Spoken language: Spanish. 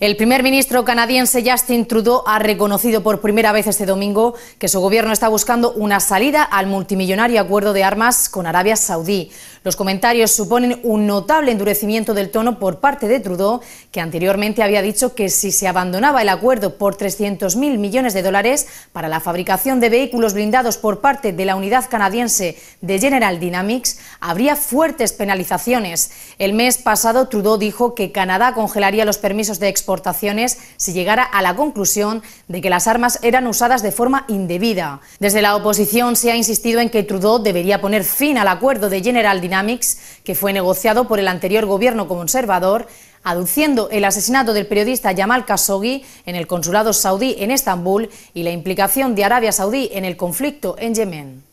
El primer ministro canadiense Justin Trudeau ha reconocido por primera vez este domingo que su gobierno está buscando una salida al multimillonario acuerdo de armas con Arabia Saudí. Los comentarios suponen un notable endurecimiento del tono por parte de Trudeau, que anteriormente había dicho que si se abandonaba el acuerdo por 300.000 millones de dólares para la fabricación de vehículos blindados por parte de la unidad canadiense de General Dynamics, habría fuertes penalizaciones. El mes pasado, Trudeau dijo que Canadá congelaría los permisos de exportación exportaciones si llegara a la conclusión de que las armas eran usadas de forma indebida. Desde la oposición se ha insistido en que Trudeau debería poner fin al acuerdo de General Dynamics, que fue negociado por el anterior gobierno conservador, aduciendo el asesinato del periodista Jamal Khashoggi en el consulado saudí en Estambul y la implicación de Arabia Saudí en el conflicto en Yemen.